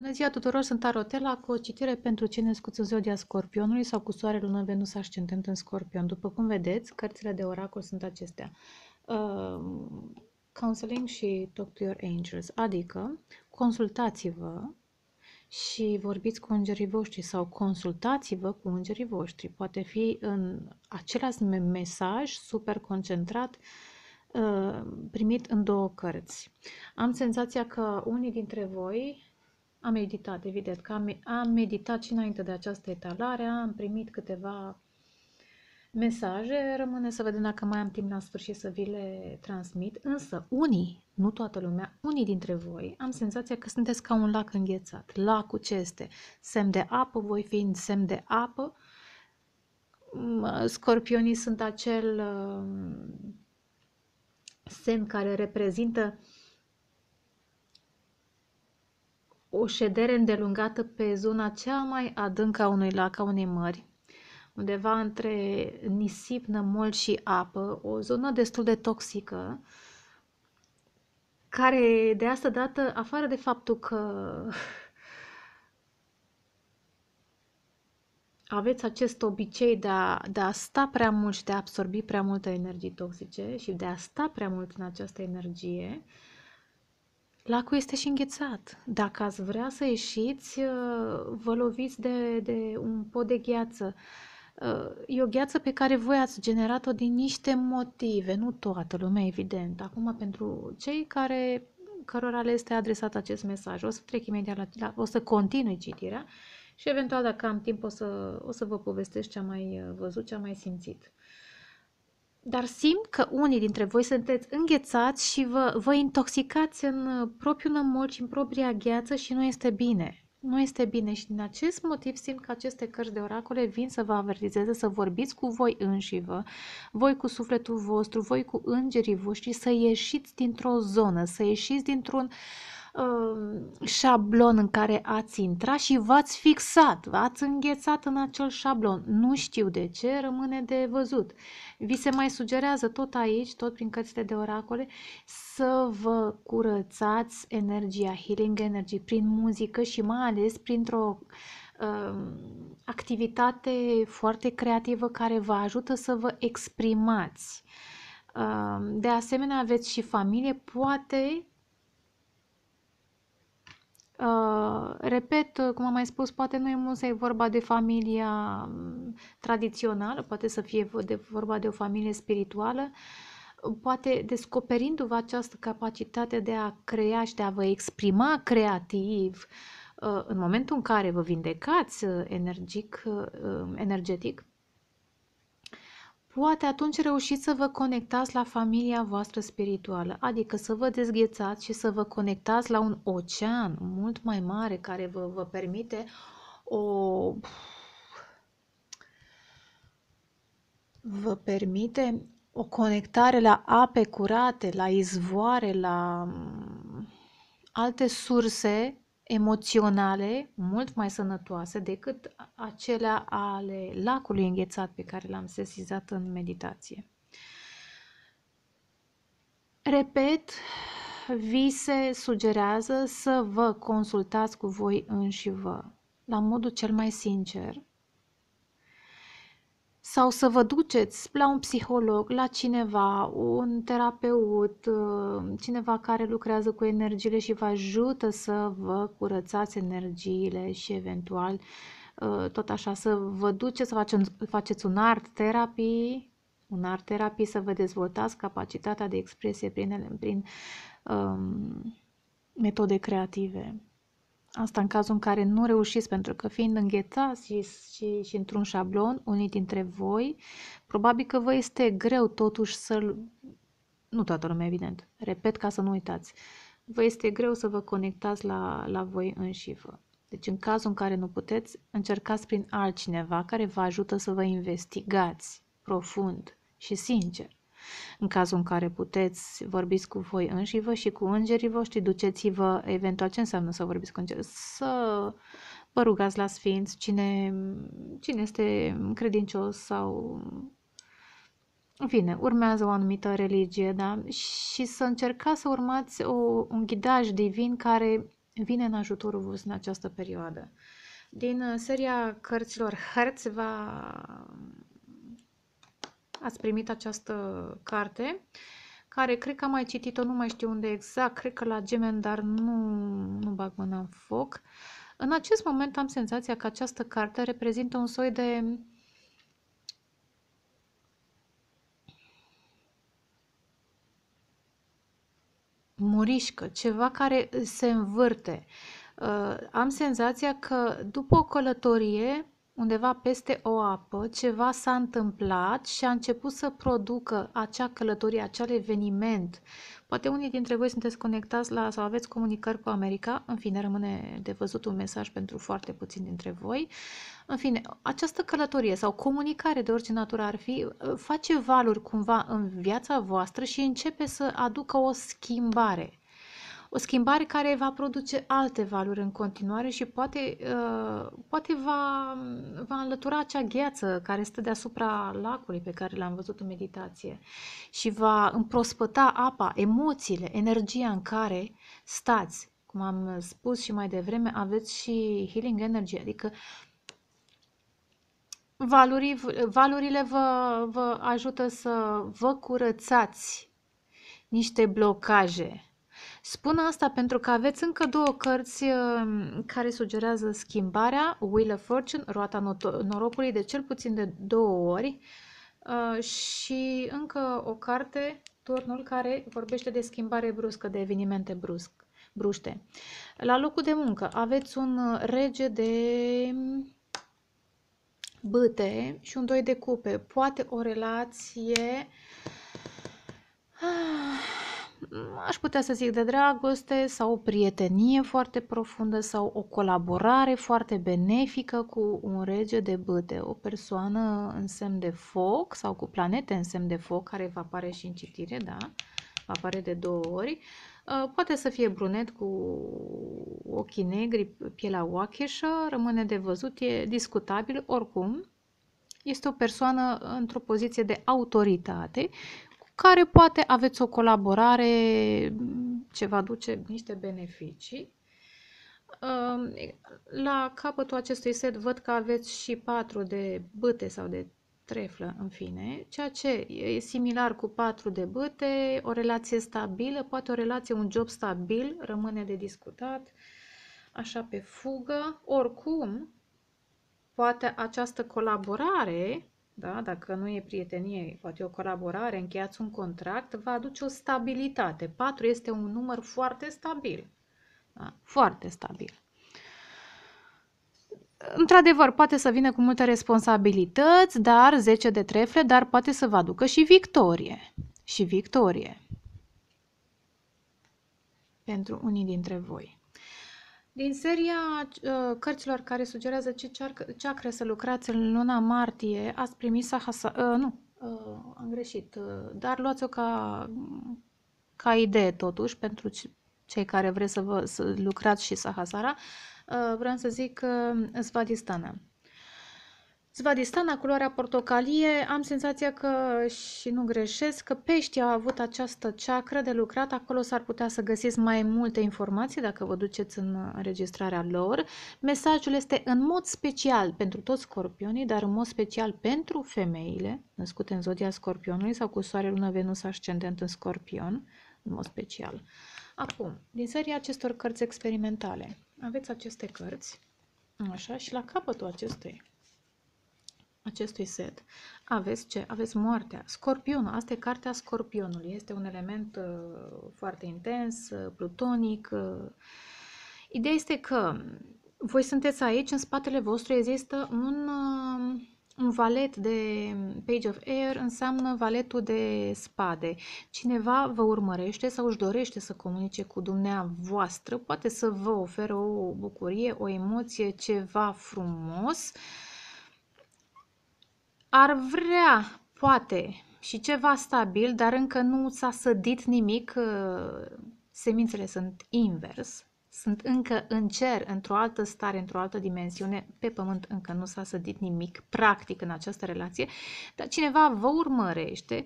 Bună ziua tuturor, sunt Arotela cu o citire pentru cei născuți în zodia Scorpionului sau cu Soare, Lună, Venus, Ascendent în Scorpion. După cum vedeți, cărțile de oracol sunt acestea. Uh, counseling și Talk to Your Angels, adică consultați-vă și vorbiți cu îngerii voștri sau consultați-vă cu îngerii voștri. Poate fi în același mesaj super concentrat ehm, primit în două cărți. Am senzația că unii dintre voi am meditat, evident, că am, am meditat și înainte de această etalare, am primit câteva mesaje, rămâne să vedem dacă mai am timp la sfârșit să vi le transmit, însă unii, nu toată lumea, unii dintre voi, am senzația că sunteți ca un lac înghețat. Lacul ce este? Semn de apă, voi fiind semn de apă, scorpionii sunt acel uh, semn care reprezintă uh, o ședere îndelungată pe zona cea mai adâncă a unui lac, a unei mări, undeva între nisip, nămol și apă, o zonă destul de toxică, care de asta dată, afară de faptul că aveți acest obicei de a, de a sta prea mult și de a absorbi prea multe energii toxice și de a sta prea mult în această energie, uh, Lacul este și înghețat. Dacă ați vrea să ieșiți, uh, vă loviți de, de un pod de gheață. Uh, e o gheață pe care voi ați generat-o din niște motive, nu toată lumea, evident. Acum, pentru cei care, cărora le este adresat acest mesaj, o să trec imediat la, la o să continui citirea și eventual, dacă am timp, o să, o să vă povestesc ce am mai uh, văzut, ce am mai simțit. Dar simt că unii dintre voi sunteți înghețați și vă, vă intoxicați în uh, propriul nămol și în propria gheață și nu este bine. Nu este bine și din acest motiv simt că aceste cărți de oracole vin să vă avertizeze, să vorbiți cu voi înși vă, voi cu sufletul vostru, voi cu îngerii voștri, să ieșiți dintr-o zonă, să ieșiți dintr-un uh, uh, șablon în care ați intrat și v-ați fixat, v-ați înghețat în acel șablon. Nu știu de ce, rămâne de văzut. Vi se mai sugerează tot aici, tot prin cărțile de oracole, să vă curățați energia, healing energy, prin muzică și mai ales printr-o um, activitate foarte creativă care vă ajută să vă exprimați. Um, de asemenea, aveți și familie, poate Uh, repet, uh, cum am mai spus, poate nu e mult să e vorba de familia um, tradițională, poate să fie de vorba de o familie spirituală, uh, poate descoperindu-vă această capacitate de a crea și de a vă exprima creativ, uh, în momentul în care vă vindecați uh, energic, um, energetic, poate atunci reușiți să vă conectați la familia voastră spirituală, adică să vă dezghețați și să vă conectați la un ocean mult mai mare care vă, vă permite o... vă permite o conectare la ape curate, la izvoare, la mm, alte surse emoționale, mult mai sănătoase decât acelea ale lacului înghețat pe care l-am sesizat în meditație. Repet, vi se sugerează să vă consultați cu voi înși vă, la modul cel mai sincer, sau să vă duceți la un psiholog, la cineva, un terapeut, uh, cineva care lucrează cu energiile și vă ajută să vă curățați energiile și eventual uh, tot așa să vă duceți să faceți, un art terapii, un art terapii să vă dezvoltați capacitatea de expresie prin, prin um, metode creative. Asta în cazul în care nu reușiți, pentru că fiind înghețați și, și, și într-un șablon, unii dintre voi, probabil că vă este greu totuși să Nu toată lumea, evident. Repet ca să nu uitați. Vă este greu să vă conectați la, la voi înșivă. Deci în cazul în care nu puteți, încercați prin altcineva care vă ajută să vă investigați profund și sincer. În cazul în care puteți, vorbiți cu voi înșivă și cu îngerii voștri, duceți-vă eventual ce înseamnă să vorbiți cu îngerii, să vă rugați la sfinți, cine, cine este credincios sau în fine, urmează o anumită religie, da? Și să încercați să urmați o, un ghidaj divin care vine în ajutorul vostru în această perioadă. Din uh, seria cărților Hertz va ați primit această carte care cred că am mai citit-o, nu mai știu unde exact, cred că la Gemen, dar nu, nu bag mâna în foc. În acest moment am senzația că această carte reprezintă un soi de murișcă, ceva care se învârte. Uh, am senzația că după o călătorie undeva peste o apă, ceva s-a întâmplat și a început să producă acea călătorie, acel eveniment. Poate unii dintre voi sunteți conectați la sau aveți comunicări cu America, în fine, rămâne de văzut un mesaj pentru foarte puțin dintre voi. În fine, această călătorie sau comunicare de orice natură ar fi, face valuri cumva în viața voastră și începe să aducă o schimbare o schimbare care va produce alte valuri în continuare și poate, uh, poate va, va înlătura acea gheață care stă deasupra lacului pe care l-am văzut în meditație și va împrospăta apa, emoțiile, energia în care stați. Cum am spus și mai devreme, aveți și healing energy, adică valorii, valurile vă, vă ajută să vă curățați niște blocaje Spun asta pentru că aveți încă două cărți uh, care sugerează schimbarea, Wheel of Fortune, roata norocului de cel puțin de două ori uh, și încă o carte, Turnul, care vorbește de schimbare bruscă, de evenimente brusc, bruște. La locul de muncă aveți un rege de băte și un doi de cupe, poate o relație ah, aș putea să zic de dragoste sau o prietenie foarte profundă sau o colaborare foarte benefică cu un rege de bâte, o persoană în semn de foc sau cu planete în semn de foc, care va apare și în citire, da? Va apare de două ori. Uh, poate să fie brunet cu ochii negri, pielea oacheșă, rămâne de văzut, e discutabil oricum. Este o persoană într-o poziție de autoritate, care poate aveți o colaborare ce vă aduce niște beneficii. La capătul acestui set văd că aveți și patru de băte sau de treflă, în fine, ceea ce e similar cu patru de băte, o relație stabilă, poate o relație, un job stabil, rămâne de discutat, așa pe fugă. Oricum, poate această colaborare da? dacă nu e prietenie, poate o colaborare, încheiați un contract, va aduce o stabilitate. 4 este un număr foarte stabil. Da? Foarte stabil. Într-adevăr, poate să vină cu multe responsabilități, dar 10 de trefle, dar poate să vă aducă și victorie. Și victorie. Pentru unii dintre voi. Din seria uh, cărților care sugerează ce ceacre să lucrați în luna martie, ați primit Sahasa... Uh, nu, uh, am greșit, uh, dar luați-o ca, ca idee totuși pentru cei care vreți să, vă, să lucrați și Sahasara. Uh, vreau să zic uh, Svadistana. Zvadistana, culoarea portocalie, am senzația că, și nu greșesc, că peștii au avut această ceacră de lucrat. Acolo s-ar putea să găsiți mai multe informații dacă vă duceți în înregistrarea lor. Mesajul este în mod special pentru toți scorpionii, dar în mod special pentru femeile născute în zodia scorpionului sau cu soare, lună, venus, ascendent în scorpion, în mod special. Acum, din seria acestor cărți experimentale, aveți aceste cărți, așa, și la capătul acestei acestui set aveți ce? Aveți moartea. Scorpionul. Asta e cartea scorpionului. Este un element uh, foarte intens, uh, plutonic. Uh. Ideea este că voi sunteți aici, în spatele vostru există un, um, un valet de Page of Air, înseamnă valetul de spade. Cineva vă urmărește sau își dorește să comunice cu dumneavoastră, poate să vă oferă o bucurie, o emoție, ceva frumos. Uh, ar vrea, poate, și ceva stabil, dar încă nu s-a sădit nimic, uh, semințele sunt invers, sunt încă în cer, într-o altă stare, într-o altă dimensiune, pe pământ încă nu s-a sădit nimic practic în această relație, dar cineva vă urmărește,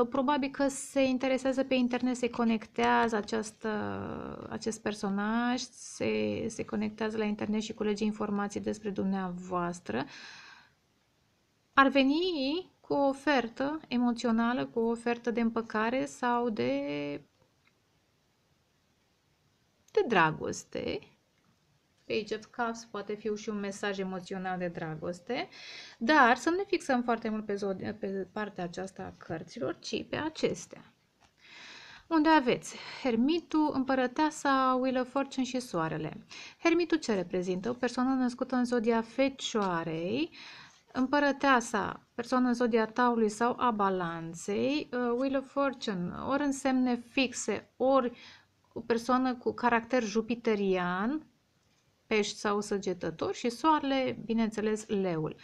uh, probabil că se interesează pe internet, se conectează această, acest personaj, se, se conectează la internet și culege informații despre dumneavoastră, uh, ar veni cu o ofertă emoțională, cu o ofertă de împăcare sau de, de dragoste. Page of Cups poate fi și un mesaj emoțional de dragoste, dar să nu ne fixăm foarte mult pe, zod- pe partea aceasta a cărților, ci pe acestea. Unde aveți Hermitul, Împărăteasa, Wheel of Fortune și Soarele. Hermitul ce reprezintă? O persoană născută în zodia Fecioarei, uh, Împărăteasa, persoană în zodia taului sau a balanței, uh, Wheel of Fortune, ori semne fixe, ori o persoană cu caracter jupiterian, pești sau săgetător și soarele, bineînțeles, leul.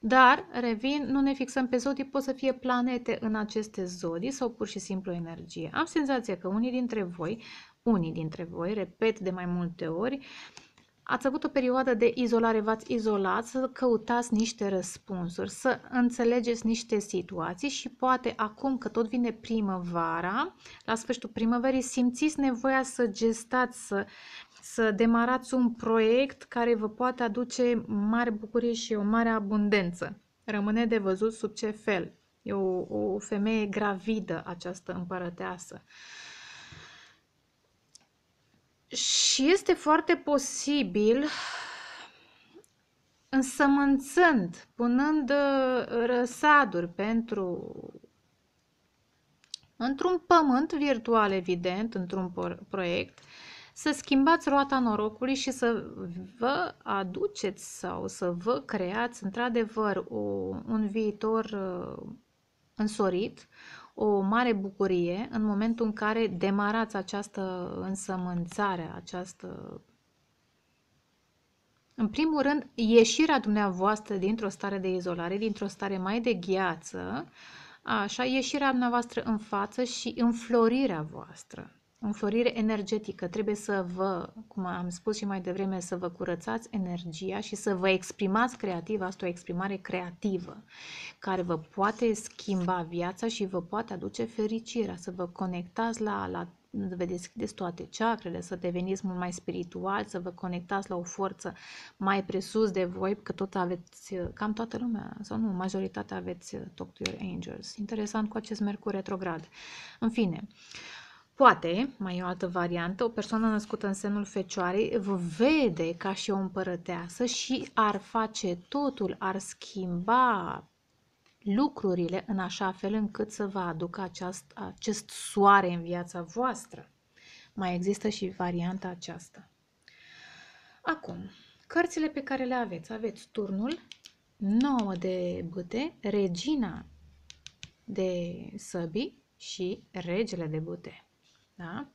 Dar, revin, nu ne fixăm pe zodii, pot să fie planete în aceste zodii sau pur și simplu energie. Am senzația că unii dintre voi, unii dintre voi, repet de mai multe ori, uh, ați avut o perioadă de izolare, v-ați izolat, să căutați niște răspunsuri, să înțelegeți niște situații și poate acum că tot vine primăvara, la sfârșitul primăverii, simțiți nevoia să gestați, să, să demarați un proiect care vă poate aduce mare bucurie și o mare abundență. Rămâne de văzut sub ce fel. E o, o femeie gravidă această împărăteasă. Uh, și este foarte posibil, însămânțând, punând uh, răsaduri pentru într-un pământ virtual, evident, într-un proiect, să schimbați roata norocului și să vă aduceți sau să vă creați într-adevăr un viitor uh, însorit, o mare bucurie în momentul în care demarați această însămânțare, această... În primul rând, ieșirea dumneavoastră dintr-o stare de izolare, dintr-o stare mai de gheață, așa, ieșirea dumneavoastră în față și înflorirea voastră înflorire energetică. Trebuie să vă, cum am spus și mai devreme, să vă curățați energia și să vă exprimați creativ. Asta o exprimare creativă care vă poate schimba viața și vă poate aduce fericirea, să vă conectați la, la vă deschideți toate ceacrele, să deveniți mult mai spiritual, să vă conectați la o forță mai presus de voi, că tot aveți, cam toată lumea, sau nu, majoritatea aveți Talk to Your Angels. Interesant cu acest Mercur retrograd. În fine, Poate, mai e o altă variantă, o persoană născută în semnul fecioarei vă vede ca și o împărăteasă și ar face totul, ar schimba lucrurile în așa fel încât să vă aducă aceast, acest soare în viața voastră. Mai există și varianta aceasta. Acum, cărțile pe care le aveți. Aveți turnul, 9 de bâte, regina de săbii și regele de bâte. Da?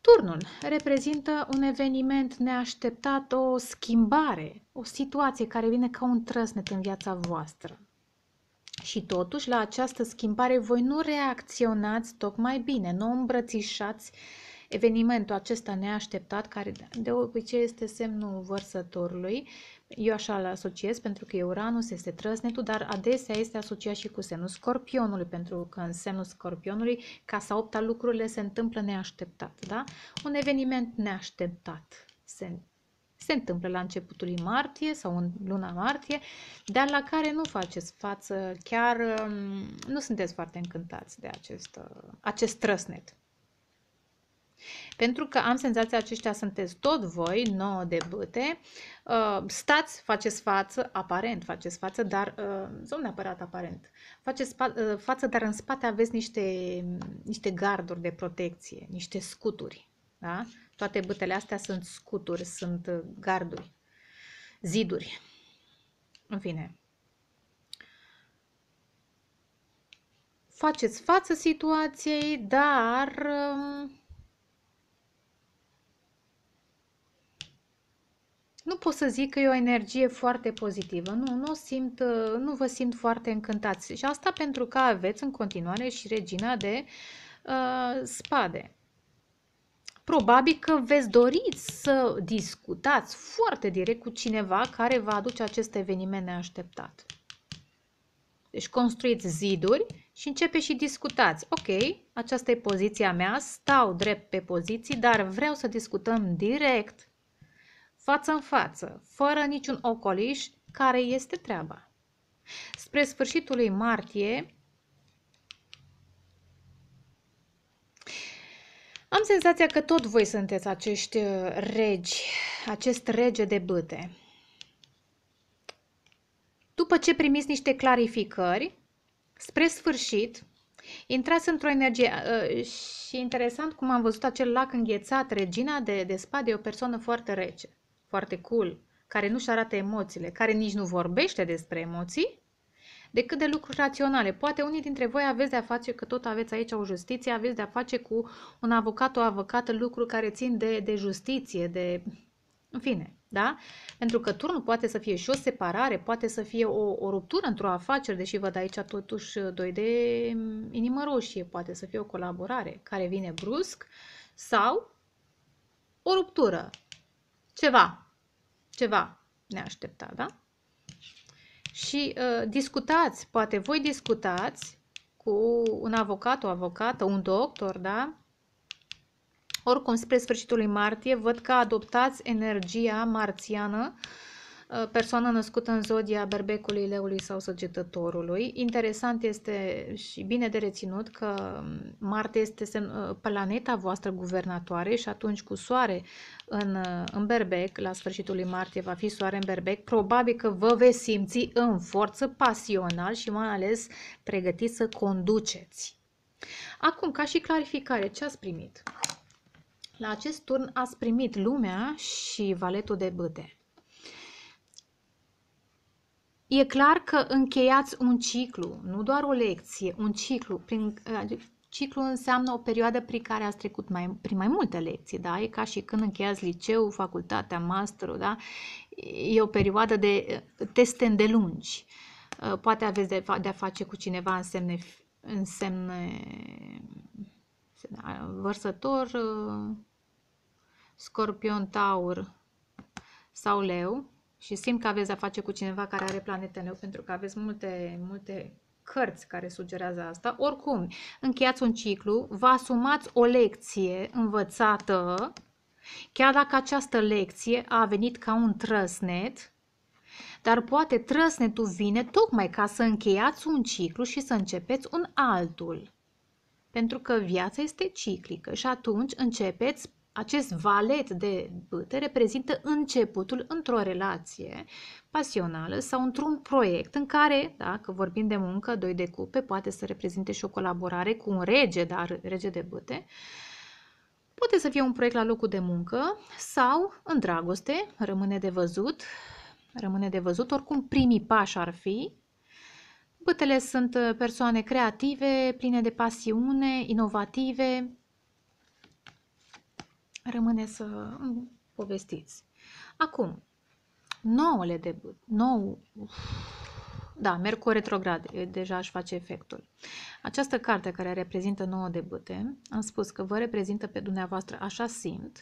Turnul reprezintă un eveniment neașteptat, o schimbare, o situație care vine ca un trăsnet în viața voastră. Și totuși, la această schimbare, voi nu reacționați tocmai bine, nu îmbrățișați evenimentul acesta neașteptat, care de obicei este semnul vărsătorului, eu așa îl asociez pentru că Uranus este trăsnetul, dar adesea este asociat și cu semnul scorpionului, pentru că în semnul scorpionului, casa opta lucrurile se întâmplă neașteptat, da? Un eveniment neașteptat se, se întâmplă la începutul martie sau în luna martie, dar la care nu faceți față, chiar um, nu sunteți foarte încântați de acest, uh, acest trăsnet. Pentru că am senzația aceștia sunteți tot voi, nouă de băte, uh, stați, faceți față, aparent faceți față, dar, uh, nu neapărat aparent, faceți uh, față, dar în spate aveți niște, niște garduri de protecție, niște scuturi, da? Toate bătele astea sunt scuturi, sunt garduri, ziduri. În fine, faceți față situației, dar um, nu pot să zic că e o energie foarte pozitivă. Nu, nu, simt, uh, nu vă simt foarte încântați. Și asta pentru că aveți în continuare și regina de uh, spade. Probabil că veți dori să discutați foarte direct cu cineva care va aduce acest eveniment neașteptat. Deci construiți ziduri și începe și discutați. Ok, aceasta e poziția mea, stau drept pe poziții, dar vreau să discutăm direct față în față, fără niciun ocoliș, care este treaba. Spre sfârșitul lui martie, am senzația că tot voi sunteți acești uh, regi, acest rege de băte. După ce primiți niște clarificări, spre sfârșit, intrați într-o energie uh, și interesant cum am văzut acel lac înghețat, regina de, de spade, e o persoană foarte rece foarte cool, care nu-și arată emoțiile, care nici nu vorbește despre emoții, decât de lucruri raționale. Poate unii dintre voi aveți de-a face, că tot aveți aici o justiție, aveți de-a face cu un avocat, o avocată, lucruri care țin de, de justiție, de... în fine, da? Pentru că turnul poate să fie și o separare, poate să fie o, o ruptură într-o afacere, deși văd aici totuși doi de inimă roșie, poate să fie o colaborare care vine brusc sau o ruptură ceva, ceva neașteptat, da? Și uh, discutați, poate voi discutați cu un avocat, o avocată, un doctor, da? Oricum, spre sfârșitul lui martie, văd că adoptați energia marțiană uh, Uh, persoană născută în zodia berbecului, leului sau săgetătorului. Interesant este și bine de reținut că um, Marte este uh, planeta voastră guvernatoare și atunci cu soare în, uh, în berbec, la sfârșitul lui martie va fi soare în berbec, probabil că vă veți simți în forță, pasional și mai ales pregătiți să conduceți. Acum, ca și clarificare, ce ați primit? La acest turn ați primit lumea și valetul de bâte. E clar că încheiați un ciclu, nu doar o lecție, un ciclu. Prin, ciclu înseamnă o perioadă prin care ați trecut mai, prin mai multe lecții, da? E ca și când încheiați liceu, facultatea, masterul, da? E o perioadă de uh, teste îndelungi. Uh, poate aveți de-a de face cu cineva în semne, în semne uh, vărsător, scorpion, taur sau leu și simt că aveți a face cu cineva care are planetele, pentru că aveți multe, multe cărți care sugerează asta. Oricum, încheiați un ciclu, vă asumați o lecție învățată, chiar dacă această lecție a venit ca un trăsnet, dar poate trăsnetul vine tocmai ca să încheiați un ciclu și să începeți un altul. Pentru că viața este ciclică și atunci începeți acest valet de bâte reprezintă începutul într-o relație pasională sau într-un proiect în care, dacă vorbim de muncă, doi de cupe, poate să reprezinte și o colaborare cu un rege, dar rege de bâte, poate să fie un proiect la locul de muncă sau în dragoste, rămâne de văzut, rămâne de văzut, oricum primii pași ar fi Bătele sunt uh, persoane creative, pline de pasiune, inovative, rămâne să povestiți. Acum, nouăle de nou, da, Mercur retrograd, deja aș face efectul. Această carte care reprezintă nouă de bâte, am spus că vă reprezintă pe dumneavoastră, așa simt,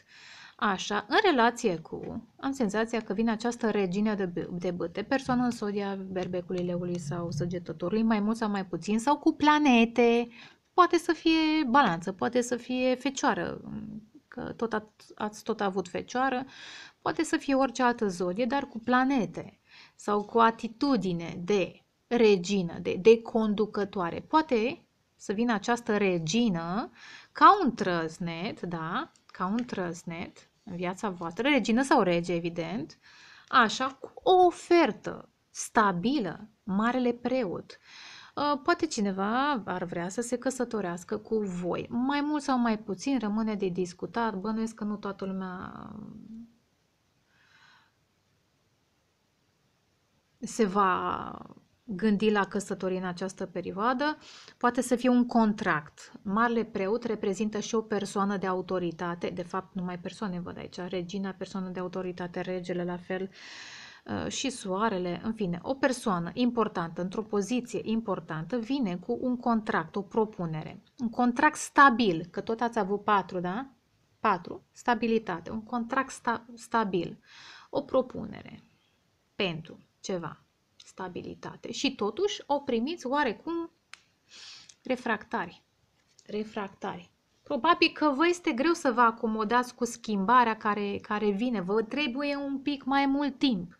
așa, în relație cu, am senzația că vine această regină de, de bâte, persoană în sodia berbecului leului sau săgetătorului, mai mult sau mai puțin, sau cu planete, poate să fie balanță, poate să fie fecioară, că tot at- ați tot avut fecioară, poate să fie orice altă zodie, dar cu planete sau cu atitudine de regină, de, de conducătoare. Poate să vină această regină ca un trăznet, da, ca un trăznet în viața voastră, regină sau rege, evident, așa, cu o ofertă stabilă, marele preot. Uh, Uh, poate cineva ar vrea să se căsătorească cu voi. Mai mult sau mai puțin rămâne de discutat. Bănuiesc că nu toată lumea um, se va gândi la căsătorie în această perioadă, poate să fie un contract. Marele preot reprezintă și o persoană de autoritate, de fapt numai persoane văd aici, regina, persoană de autoritate, regele la fel, uh, Uh, și soarele, în fine, o persoană importantă, într-o poziție importantă, vine cu un contract, o propunere. Un contract stabil, că tot ați avut patru, da? Patru, stabilitate, un contract sta- stabil, o propunere pentru ceva, stabilitate. Și totuși o primiți oarecum refractari. Refractari. Probabil că vă este greu să vă acomodați cu schimbarea care, care vine, vă trebuie un pic mai mult timp.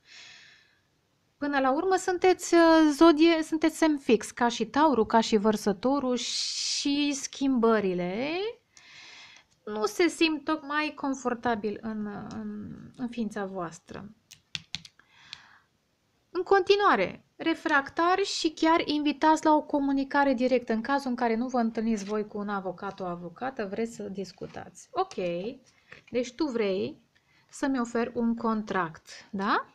Până la urmă sunteți uh, zodie, sunteți semn fix, ca și taurul, ca și vărsătorul și schimbările nu se simt tocmai confortabil în, uh, în, în ființa voastră. În continuare, refractari și chiar invitați la o comunicare directă în cazul în care nu vă întâlniți voi cu un avocat o avocată, vreți să discutați. Ok, deci tu vrei să-mi oferi un contract, da?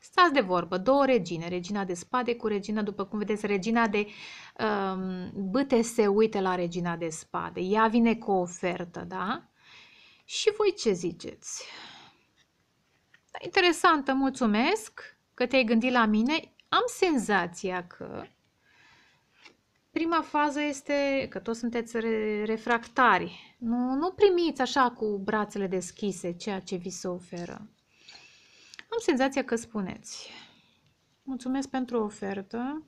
Stați de vorbă, două regine, regina de spade cu regina, după cum vedeți, regina de um, băte se uite la regina de spade, ea vine cu o ofertă, da? Și voi ce ziceți? Da, interesantă, mulțumesc, că te-ai gândit la mine, am senzația că prima fază este că toți sunteți re- refractari. Nu, nu primiți așa cu brațele deschise ceea ce vi se oferă. Am senzația că spuneți, mulțumesc pentru ofertă,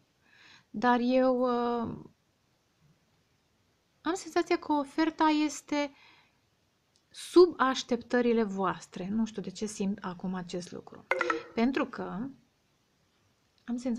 dar eu uh, am senzația că oferta este sub așteptările voastre. Nu știu de ce simt acum acest lucru. Pentru că Haben Sie